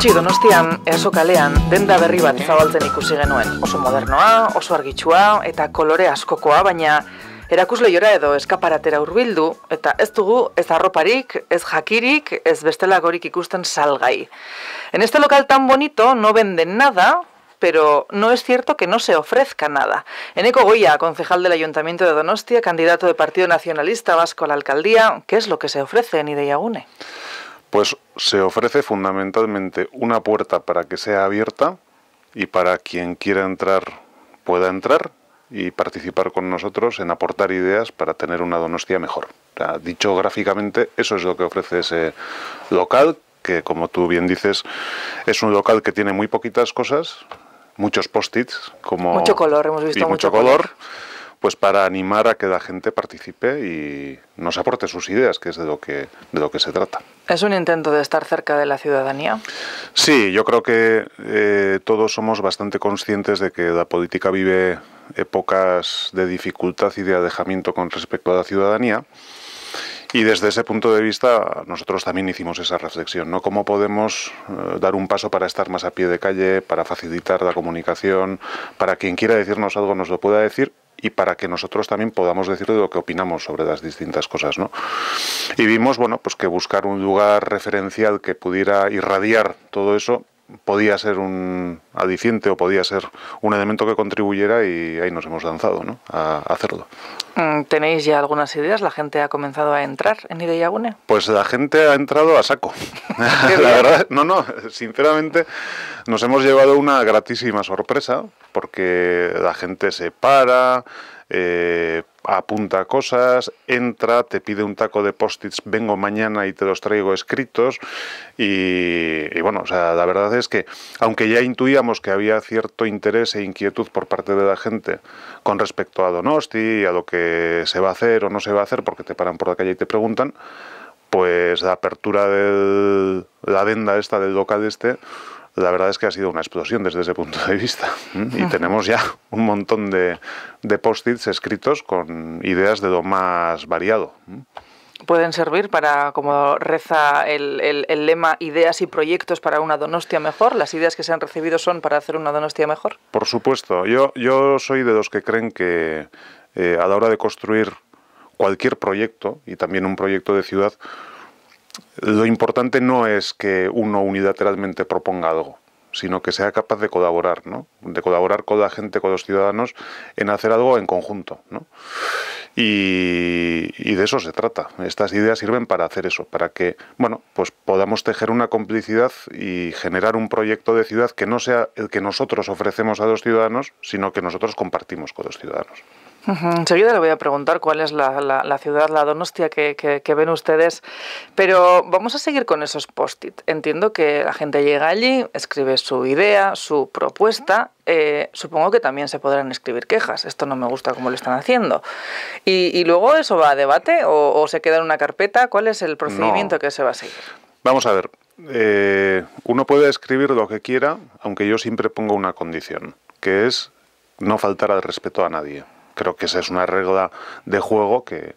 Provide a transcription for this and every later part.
Gutxi donostian, eso kalean, denda berri bat zabaltzen ikusi genuen. Oso modernoa, oso argitsua eta kolore askokoa, baina erakusle jora edo eskaparatera hurbildu eta ez dugu ez arroparik, ez jakirik, ez bestelagorik ikusten salgai. En este local tan bonito no venden nada, pero no es cierto que no se ofrezca nada. Eneko goia, concejal del Ayuntamiento de Donostia, candidato de Partido Nacionalista Vasco a la Alcaldía, ¿qué es lo que se ofrece en Ideiagune? Gune? Pues se ofrece fundamentalmente una puerta para que sea abierta y para quien quiera entrar pueda entrar y participar con nosotros en aportar ideas para tener una donostia mejor. dicho gráficamente, eso es lo que ofrece ese local, que como tú bien dices, es un local que tiene muy poquitas cosas, muchos post-its, como... Mucho color, hemos visto. mucho, color pues para animar a que la gente participe y nos aporte sus ideas, que es de lo que, de lo que se trata. ¿Es un intento de estar cerca de la ciudadanía? Sí, yo creo que eh, todos somos bastante conscientes de que la política vive épocas de dificultad y de alejamiento con respecto a la ciudadanía. Y desde ese punto de vista, nosotros también hicimos esa reflexión, ¿no? ¿Cómo podemos eh, dar un paso para estar más a pie de calle, para facilitar la comunicación, para quien quiera decirnos algo nos lo pueda decir y para que nosotros también podamos decirle lo que opinamos sobre las distintas cosas. ¿no? Y vimos bueno, pues que buscar un lugar referencial que pudiera irradiar todo eso podía ser un adiciente o podía ser un elemento que contribuyera y ahí nos hemos lanzado a hacerlo. Mm, ¿Tenéis ya algunas ideas? ¿La gente ha comenzado a entrar en Ideyagune? Pues la gente ha entrado a saco. la verdad, no, no, sinceramente nos hemos llevado una gratísima sorpresa porque la gente se para, eh, apunta cosas, entra, te pide un taco de post-its, vengo mañana y te los traigo escritos. Y, bueno, o sea, la verdad es que, aunque ya intuíamos que había cierto interés e inquietud por parte de la gente con respecto a Donosti, y a lo que se va a hacer o no se va a hacer, porque te paran por la calle y te preguntan, pues la apertura de la venda esta del local este la verdad es que ha sido una explosión desde ese punto de vista. Y tenemos ya un montón de, post-its escritos con ideas de lo más variado pueden servir para, como reza el, lema, ideas y proyectos para una Donostia mejor? ¿Las ideas que se han recibido son para hacer una Donostia mejor? Por supuesto. Yo, yo soy de los que creen que eh, a la hora de construir cualquier proyecto, y también un proyecto de ciudad, lo importante no es que uno unilateralmente proponga algo, sino que sea capaz de colaborar, ¿no? De colaborar con la gente, con los ciudadanos, en hacer algo en conjunto, Y, de eso se trata. Estas ideas sirven para hacer eso, para que, bueno, pues podamos tejer una complicidad y generar un proyecto de ciudad que no sea el que nosotros ofrecemos a los ciudadanos, sino que nosotros compartimos con los ciudadanos. Enseguida le voy a preguntar cuál es la, ciudad, la Donostia que, ven ustedes, pero vamos a seguir con esos post-it. Entiendo que la gente llega allí, escribe su idea, su propuesta. Eh, supongo que también se podrán escribir quejas. Esto no me gusta como lo están haciendo. ¿Y, luego eso va a debate o, se queda en una carpeta? ¿Cuál es el procedimiento que se va a seguir? Vamos a ver. Eh, uno puede escribir lo que quiera, aunque yo siempre pongo una condición, que es no faltar al respeto a nadie. Creo que esa es una regla de juego que,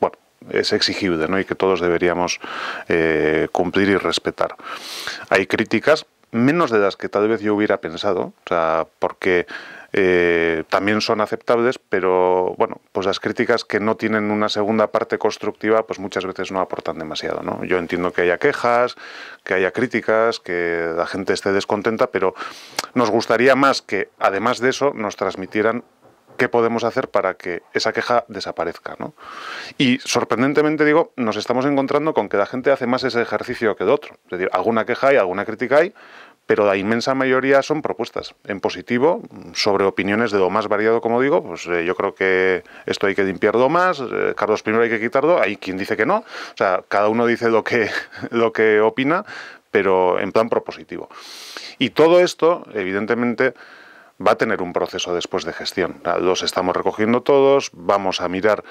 bueno, es exigible ¿no? y que todos deberíamos eh, cumplir y respetar. Hay críticas, menos de las que tal vez yo hubiera pensado, porque eh, también son aceptables, pero bueno, pues las críticas que no tienen una segunda parte constructiva, pues muchas veces no aportan demasiado. Yo entiendo que haya quejas, que haya críticas, que la gente esté descontenta, pero nos gustaría más que, además de eso, nos transmitieran qué podemos hacer para que esa queja desaparezca. ¿no? Y sorprendentemente digo, nos estamos encontrando con que la gente hace más ese ejercicio que de otro. Es decir, alguna queja hay, alguna crítica hay, pero la inmensa mayoría son propuestas en positivo sobre opiniones de lo más variado, como digo, pues eh, yo creo que esto hay que limpiarlo más, eh, Carlos I hay que quitarlo, hay quien dice que no, o sea, cada uno dice lo que, lo que opina, pero en plan propositivo. Y todo esto, evidentemente, va a tener un proceso después de gestión. Los estamos recogiendo todos, vamos a mirar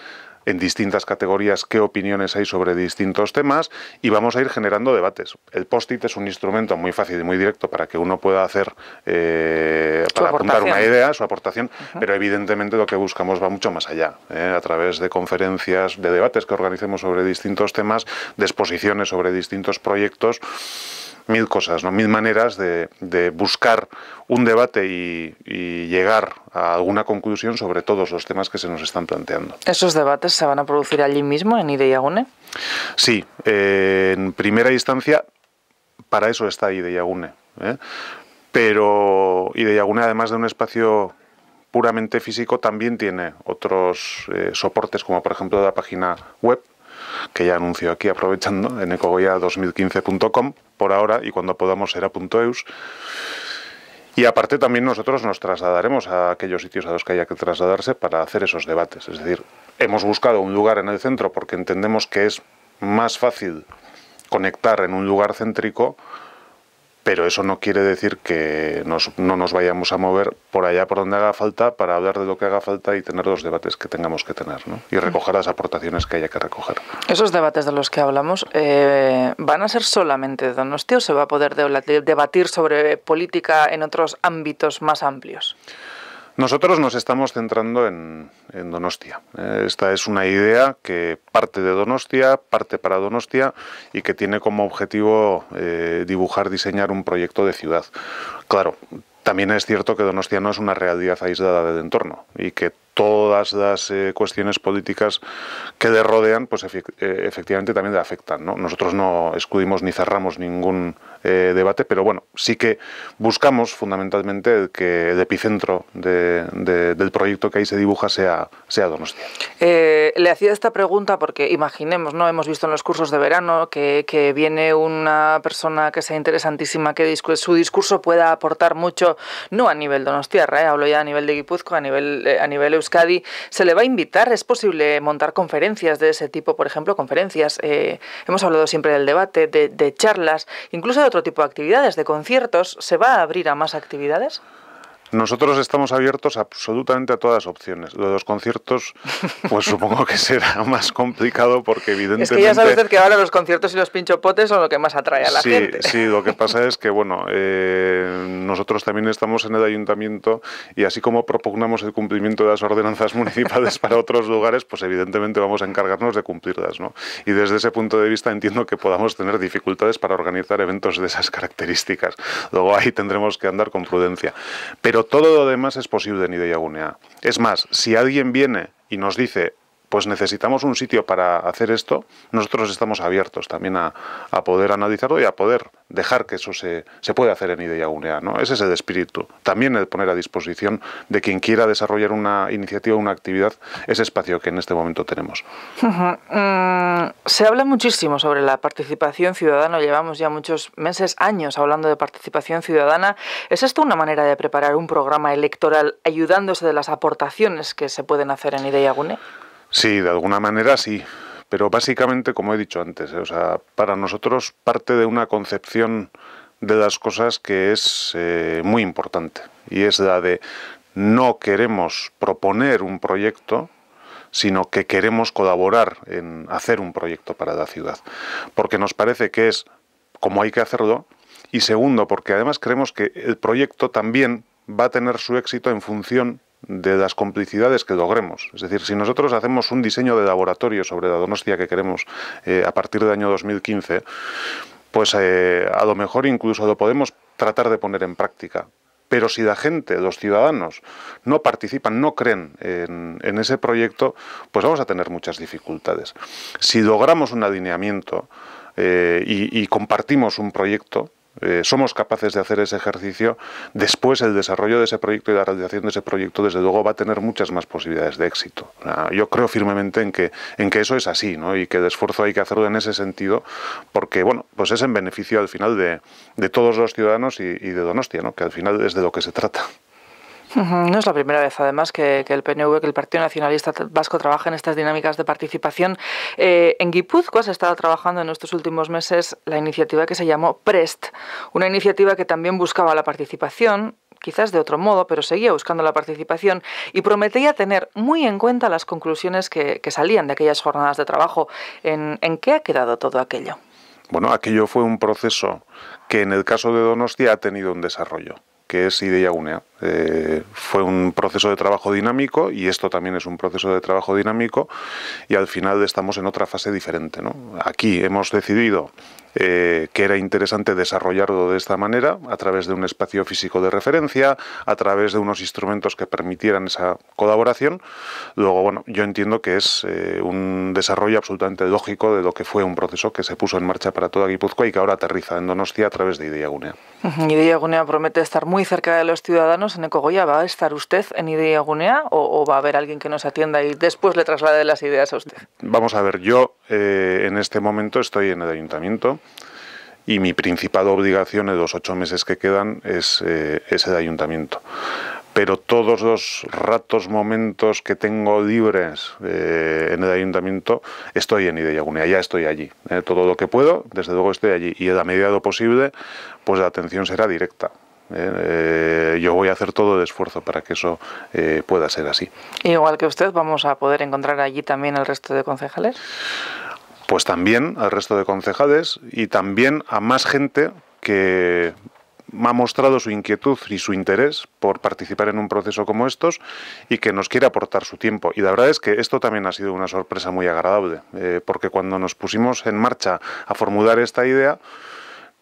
en distintas categorías qué opiniones hay sobre distintos temas y vamos a ir generando debates. El post-it es un instrumento muy fácil y muy directo para que uno pueda hacer, eh, para apuntar una idea, su aportación, pero evidentemente lo que buscamos va mucho más allá, eh, a través de conferencias, de debates que organicemos sobre distintos temas, de exposiciones sobre distintos proyectos mil cosas, ¿no? mil maneras de, de buscar un debate y, llegar a alguna conclusión sobre todos los temas que se nos están planteando. ¿Esos debates se van a producir allí mismo, en IDE Sí, eh, en primera instancia, para eso está IDE ¿eh? Pero IDE además de un espacio puramente físico, también tiene otros eh, soportes, como por ejemplo la página web, que ya anuncio aquí aprovechando, en ecogoya2015.com por ahora y cuando podamos será .eus. Y aparte también nosotros nos trasladaremos a aquellos sitios a los que haya que trasladarse para hacer esos debates. Es decir, hemos buscado un lugar en el centro porque entendemos que es más fácil conectar en un lugar céntrico pero eso no quiere decir que no nos vayamos a mover por allá por donde haga falta para hablar de lo que haga falta y tener los debates que tengamos que tener ¿no? y recoger las aportaciones que haya que recoger. ¿Esos debates de los que hablamos eh, van a ser solamente de Donostia o se va a poder debatir sobre política en otros ámbitos más amplios? Nosotros nos estamos centrando en, Donostia. ¿eh? esta es una idea que parte de Donostia, parte para Donostia y que tiene como objetivo eh, dibujar, diseñar un proyecto de ciudad. Claro, también es cierto que Donostia no es una realidad aislada del entorno y que todas las eh, cuestiones políticas que le rodean, pues eh, efectivamente también le afectan. ¿no? Nosotros no excluimos ni cerramos ningún eh, debate, pero bueno, sí que buscamos fundamentalmente que el epicentro del proyecto que ahí se dibuja sea, sea Donostia. le hacía esta pregunta porque imaginemos, ¿no? Hemos visto en los cursos de verano que, viene una persona que sea interesantísima, que su discurso pueda aportar mucho, no a nivel Donostiarra, hablo ya a nivel de Guipúzcoa, a nivel, a nivel ¿se le va a invitar? ¿Es posible montar conferencias de ese tipo, por ejemplo, conferencias? Eh, hemos hablado siempre del debate, de charlas, incluso de otro tipo de actividades, de conciertos. ¿Se va a abrir a más actividades? Nosotros estamos abiertos absolutamente a todas las opciones. de los conciertos, pues supongo que será más complicado porque evidentemente... Es que ya que ahora los conciertos y los pinchopotes son lo que más atrae a la gente. Sí, lo que pasa es que, bueno, eh, nosotros también estamos en el ayuntamiento y así como propugnamos el cumplimiento de las ordenanzas municipales para otros lugares, pues evidentemente vamos a encargarnos de cumplirlas, ¿no? Y desde ese punto de vista entiendo que podamos tener dificultades para organizar eventos de esas características. Luego ahí tendremos que andar con prudencia. Pero pero todo lo demás es posible en Agunea. Es más, si alguien viene y nos dice, pues necesitamos un sitio para hacer esto, nosotros estamos abiertos también a, poder analizarlo y a poder dejar que eso se, pueda hacer en Idea UNEA. ¿no? Ese es el espíritu. También el poner a disposición de quien quiera desarrollar una iniciativa, una actividad, ese espacio que en este momento tenemos. Mm, se habla muchísimo sobre la participación ciudadana, llevamos ya muchos meses, años hablando de participación ciudadana. ¿Es esto una manera de preparar un programa electoral ayudándose de las aportaciones que se pueden hacer en Idea UNEA? Sí, de alguna manera sí. Pero básicamente, como he dicho antes, ¿eh? o sea, para nosotros parte de una concepción de las cosas que es eh, muy importante y es la de no queremos proponer un proyecto, sino que queremos colaborar en hacer un proyecto para la ciudad, porque nos parece que es como hay que hacerlo y segundo, porque además creemos que el proyecto también va a tener su éxito en función de las complicidades que logremos. Es decir, si nosotros hacemos un diseño de laboratorio sobre la donostia que queremos eh, a partir del año 2015, pues eh, a lo mejor incluso lo podemos tratar de poner en práctica. Pero si la gente, los ciudadanos, no participan, no creen en, ese proyecto, pues vamos a tener muchas dificultades. Si logramos un alineamiento eh, y, compartimos un proyecto, eh, somos capaces de hacer ese ejercicio, después el desarrollo de ese proyecto y la realización de ese proyecto, desde luego, va a tener muchas más posibilidades de éxito. Yo creo firmemente en que, en que eso es así, ¿no? Y que el esfuerzo hay que hacerlo en ese sentido, porque, bueno, pues es en beneficio al final de, de todos los ciudadanos y, de Donostia, ¿no? Que al final es de lo que se trata. No es la primera vez, además, que, el PNV, que el Partido Nacionalista Vasco trabaja en estas dinámicas de participación. Eh, en Guipúzcoa se ha estado trabajando en estos últimos meses la iniciativa que se llamó PREST, una iniciativa que también buscaba la participación quizás de otro modo, pero seguía buscando la participación y prometía tener muy en cuenta las conclusiones que, salían de aquellas jornadas de trabajo. ¿En, ¿En qué ha quedado todo aquello? Bueno, aquello fue un proceso que en el caso de Donostia ha tenido un desarrollo que es Idea Unea. Eh, fue un proceso de trabajo dinámico y esto también es un proceso de trabajo dinámico y al final estamos en otra fase diferente. Aquí hemos decidido eh, que era interesante desarrollarlo de esta manera, a través de un espacio físico de referencia, a través de unos instrumentos que permitieran esa colaboración. Luego, bueno, yo entiendo que es eh, un desarrollo absolutamente lógico de lo que fue un proceso que se puso en marcha para toda Guipúzcoa y que ahora aterriza en Donostia a través de Idea Unea. IDEA Gunea promete estar muy cerca de los ciudadanos. En Ecogoya, ¿va a estar usted en Ideagunea Gunea o, va a haber alguien que nos atienda y después le traslade las ideas a usted? Vamos a ver, yo eh, en este momento estoy en el ayuntamiento y mi principal obligación en los ocho meses que quedan es, ese eh, es ayuntamiento pero todos los ratos, momentos que tengo libres eh, en el ayuntamiento, estoy en Ideyagunia, ya estoy allí. Eh, todo lo que puedo, desde luego estoy allí. Y a la medida de lo posible, pues la atención será directa. Eh, yo voy a hacer todo el esfuerzo para que eso pueda ser así. igual que usted, ¿vamos a poder encontrar allí también al resto de concejales? Pues también al resto de concejales y también a más gente que ha mostrado su inquietud y su interés por participar en un proceso como estos y que nos quiere aportar su tiempo. Y la verdad es que esto también ha sido una sorpresa muy agradable, eh, porque cuando nos pusimos en marcha a formular esta idea,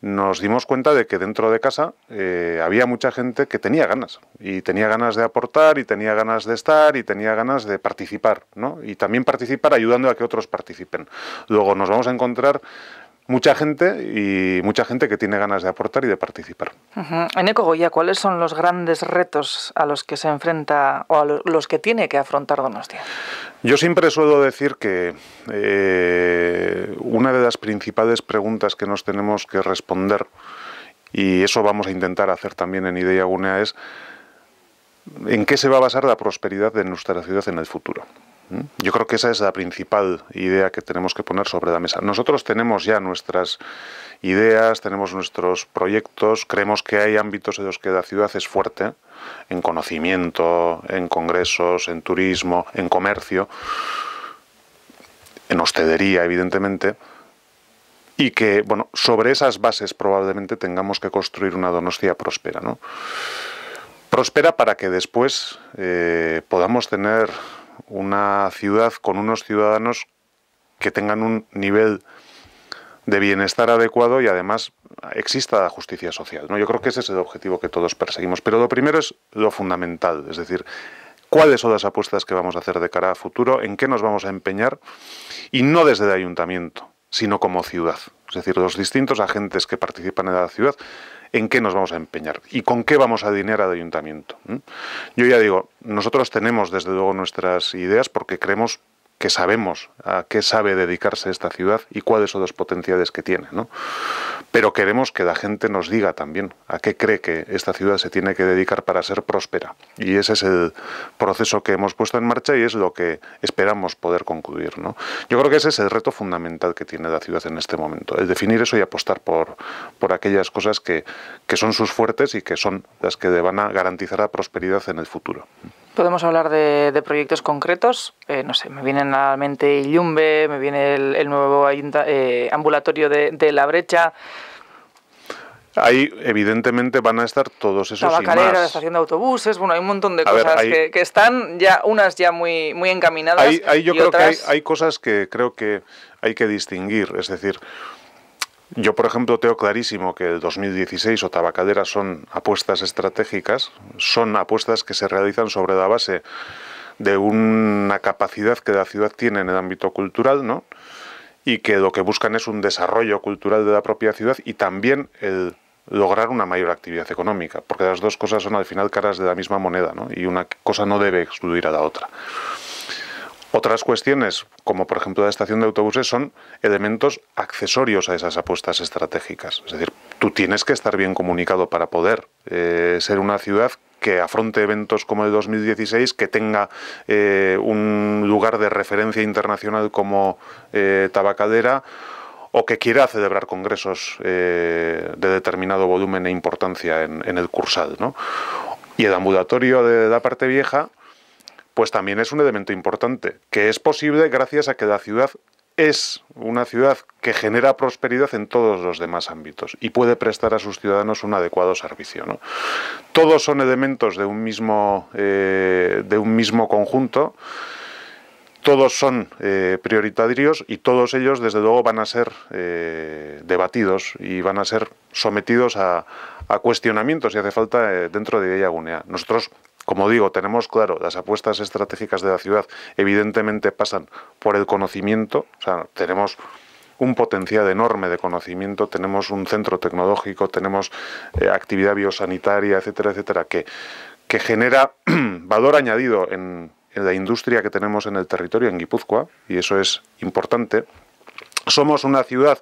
nos dimos cuenta de que dentro de casa eh, había mucha gente que tenía ganas y tenía ganas de aportar y tenía ganas de estar y tenía ganas de participar, ¿no? Y también participar ayudando a que otros participen. Luego nos vamos a encontrar mucha gente y mucha gente que tiene ganas de aportar y de participar. En Ecogoya, ¿cuáles son los grandes retos a los que se enfrenta o a los que tiene que afrontar Donostia? Yo siempre suelo decir que eh, una de las principales preguntas que nos tenemos que responder, y eso vamos a intentar hacer también en Idea Gunea, es ¿en qué se va a basar la prosperidad de nuestra ciudad en el futuro? ¿Mm? Yo creo que esa es la principal idea que tenemos que poner sobre la mesa. Nosotros tenemos ya nuestras ideas, tenemos nuestros proyectos, creemos que hay ámbitos en los que la ciudad es fuerte, en conocimiento, en congresos, en turismo, en comercio, en hostelería, evidentemente, y que, bueno, sobre esas bases probablemente tengamos que construir una donostia próspera, ¿no? Próspera para que después eh, podamos tener una ciudad con unos ciudadanos que tengan un nivel de bienestar adecuado y además exista la justicia social. ¿no? Yo creo que ese es el objetivo que todos perseguimos. Pero lo primero es lo fundamental, es decir, cuáles son las apuestas que vamos a hacer de cara a futuro, en qué nos vamos a empeñar, y no desde el ayuntamiento, sino como ciudad. Es decir, los distintos agentes que participan en la ciudad en qué nos vamos a empeñar y con qué vamos a dinero al ayuntamiento. Yo ya digo, nosotros tenemos desde luego nuestras ideas porque creemos que sabemos a qué sabe dedicarse esta ciudad y cuáles son los potenciales que tiene. Pero queremos que la gente nos diga también a qué cree que esta ciudad se tiene que dedicar para ser próspera. Y ese es el proceso que hemos puesto en marcha y es lo que esperamos poder concluir. Yo creo que ese es el reto fundamental que tiene la ciudad en este momento, el definir eso y apostar por, aquellas cosas que, que son sus fuertes y que son las que le van a garantizar la prosperidad en el futuro. Podemos hablar de, proyectos concretos. Eh, no sé, me vienen a la mente Illumbe, me viene el, nuevo eh, ambulatorio de, La Brecha. Ahí, evidentemente, van a estar todos esos La Bacalera, la estación de autobuses, bueno, hay un montón de cosas que, están ya, unas ya muy, muy encaminadas. Ahí, yo creo que hay, hay cosas que creo que hay que distinguir. Es decir, yo, por ejemplo, tengo clarísimo que el 2016 o Tabacadera son apuestas estratégicas, son apuestas que se realizan sobre la base de una capacidad que la ciudad tiene en el ámbito cultural, ¿no? Y que lo que buscan es un desarrollo cultural de la propia ciudad y también el lograr una mayor actividad económica, porque las dos cosas son al final caras de la misma moneda, Y una cosa no debe excluir a la otra. Otras cuestiones, como por ejemplo la estación de autobuses, son elementos accesorios a esas apuestas estratégicas. Es decir, tú tienes que estar bien comunicado para poder eh, ser una ciudad que afronte eventos como el 2016, que tenga eh, un lugar de referencia internacional como eh, Tabacadera o que quiera celebrar congresos de determinado volumen e importancia en, el cursal. Y el ambulatorio de la parte vieja pues también es un elemento importante, que es posible gracias a que la ciudad es una ciudad que genera prosperidad en todos los demás ámbitos y puede prestar a sus ciudadanos un adecuado servicio. Todos son elementos de un mismo, eh, de un mismo conjunto todos son eh, prioritarios y todos ellos, desde luego, van a ser eh, debatidos y van a ser sometidos a, cuestionamientos si hace falta dentro de ella Gunea. Nosotros como digo, tenemos claro, las apuestas estratégicas de la ciudad evidentemente pasan por el conocimiento, o sea, tenemos un potencial enorme de conocimiento, tenemos un centro tecnológico, tenemos eh, actividad biosanitaria, etcétera, etcétera, que, que genera valor añadido en, la industria que tenemos en el territorio, en Guipúzcoa, y eso es importante. Somos una ciudad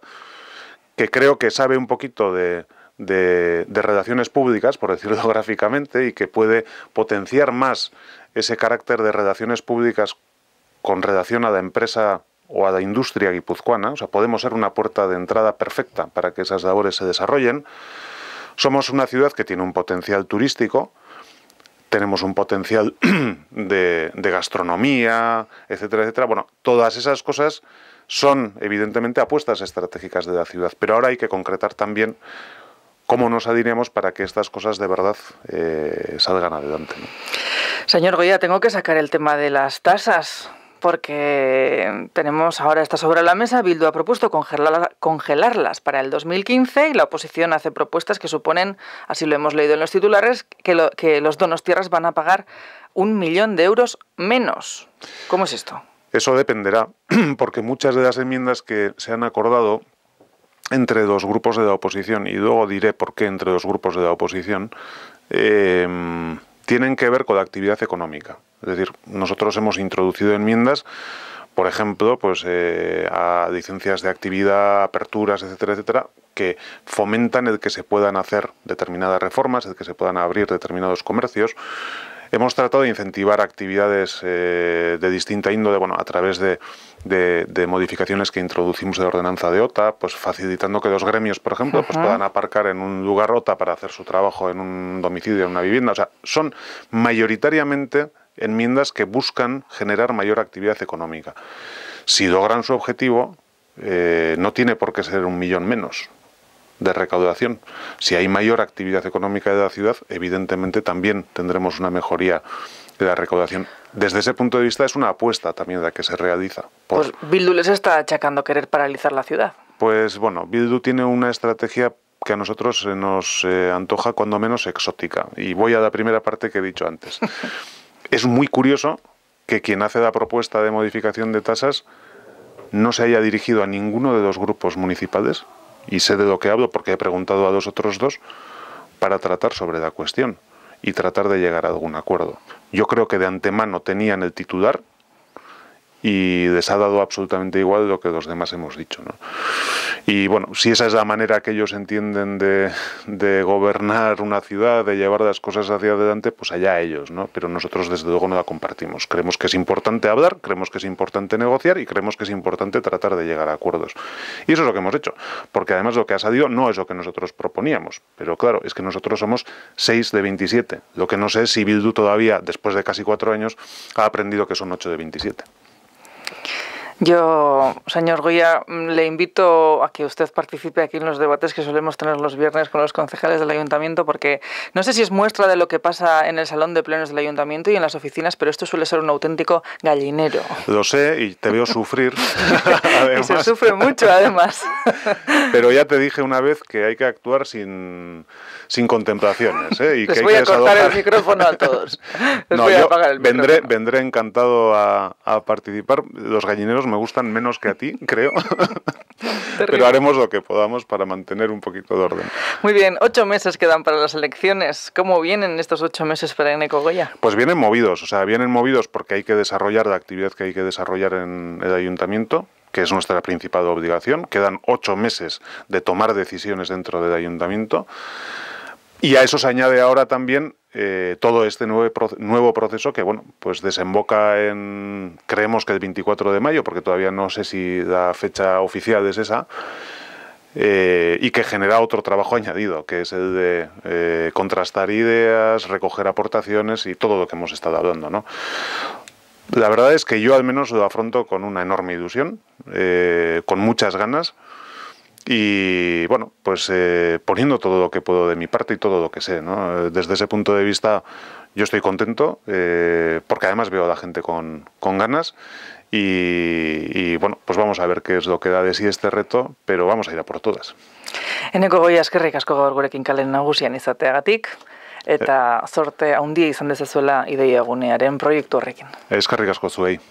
que creo que sabe un poquito de, de, relaciones públicas, por decirlo gráficamente, y que puede potenciar más ese carácter de relaciones públicas con relación a la empresa o a la industria guipuzcoana. O sea, podemos ser una puerta de entrada perfecta para que esas labores se desarrollen. Somos una ciudad que tiene un potencial turístico, tenemos un potencial de, de, gastronomía, etcétera, etcétera. Bueno, todas esas cosas son evidentemente apuestas estratégicas de la ciudad, pero ahora hay que concretar también cómo nos adiremos para que estas cosas de verdad eh, salgan adelante. Señor Goya, tengo que sacar el tema de las tasas porque tenemos ahora esta sobre la mesa. Bildu ha propuesto congelarlas para el 2015 y la oposición hace propuestas que suponen, así lo hemos leído en los titulares, que, que los donos tierras van a pagar un millón de euros menos. ¿Cómo es esto? Eso dependerá, porque muchas de las enmiendas que se han acordado entre dos grupos de la oposición, y luego diré por qué entre dos grupos de la oposición, em, tienen que ver con la actividad económica. Es decir, nosotros hemos introducido enmiendas, por ejemplo, pues, eh, a licencias de actividad, aperturas, etcétera, etcétera, que fomentan el que se puedan hacer determinadas reformas, el que se puedan abrir determinados comercios, Hemos tratado de incentivar actividades eh, de distinta índole, bueno, a través de, modificaciones que introducimos de ordenanza de OTA, pues facilitando que los gremios, por ejemplo, pues puedan aparcar en un lugar OTA para hacer su trabajo en un domicilio, en una vivienda. O sea, son mayoritariamente enmiendas que buscan generar mayor actividad económica. Si logran su objetivo, eh, no tiene por qué ser un millón menos de recaudación. Si hay mayor actividad económica de la ciudad, evidentemente también tendremos una mejoría de la recaudación. Desde ese punto de vista es una apuesta también la que se realiza. Por... Pues Bildu les está achacando querer paralizar la ciudad. Pues bueno, Bildu tiene una estrategia que a nosotros nos eh, antoja cuando menos exótica. Y voy a la primera parte que he dicho antes. es muy curioso que quien hace la propuesta de modificación de tasas no se haya dirigido a ninguno de los grupos municipales y sé de lo que hablo porque he preguntado a los otros dos para tratar sobre la cuestión y tratar de llegar a algún acuerdo. Yo creo que de antemano tenían el titular y les ha dado absolutamente igual lo que los demás hemos dicho. ¿no? Y bueno, si esa es la manera que ellos entienden de, gobernar una ciudad, de llevar las cosas hacia adelante, pues allá ellos, ¿no? Pero nosotros desde luego no la compartimos. Creemos que es importante hablar, creemos que es importante negociar y creemos que es importante tratar de llegar a acuerdos. Y eso es lo que hemos hecho, porque además lo que ha salido no es lo que nosotros proponíamos, pero claro, es que nosotros somos 6 de 27. Lo que no sé es si Bildu todavía, después de casi cuatro años, ha aprendido que son 8 de 27. Yo, señor Goya, le invito a que usted participe aquí en los debates que solemos tener los viernes con los concejales del ayuntamiento, porque no sé si es muestra de lo que pasa en el salón de plenos del ayuntamiento y en las oficinas, pero esto suele ser un auténtico gallinero. Lo sé y te veo sufrir. y se sufre mucho, además. pero ya te dije una vez que hay que actuar sin, sin contemplaciones. ¿eh? Y Les voy a cortar el micrófono a todos. vendré, vendré encantado a, a participar. Los gallineros me gustan menos que a ti, creo. Pero haremos lo que podamos para mantener un poquito de orden. Muy bien, ocho meses quedan para las elecciones. ¿Cómo vienen estos ocho meses para Eneco Goya? Pues vienen movidos, o sea, vienen movidos porque hay que desarrollar la actividad que hay que desarrollar en el ayuntamiento que es nuestra principal obligación. Quedan ocho meses de tomar decisiones dentro del ayuntamiento. Y a eso se añade ahora también eh, todo este nuevo, proceso que, bueno, pues desemboca en, creemos que el 24 de mayo, porque todavía no sé si la fecha oficial es esa, eh, y que genera otro trabajo añadido, que es el de eh, contrastar ideas, recoger aportaciones y todo lo que hemos estado hablando, ¿no? La verdad es que yo al menos lo afronto con una enorme ilusión, con muchas ganas, y bueno, pues eh, poniendo todo lo que puedo de mi parte y todo lo que sé. ¿no? Desde ese punto de vista yo estoy contento eh, porque además veo a la gente con, con ganas y, bueno, pues vamos a ver qué es lo que da de sí este reto, pero vamos a ir a por todas. Eneko goia eskerrik asko gaur gurekin kalen nagusian izateagatik eta sorte eh. handia izan dezazuela ideia egunearen proiektu horrekin. Eskerrik asko zuei.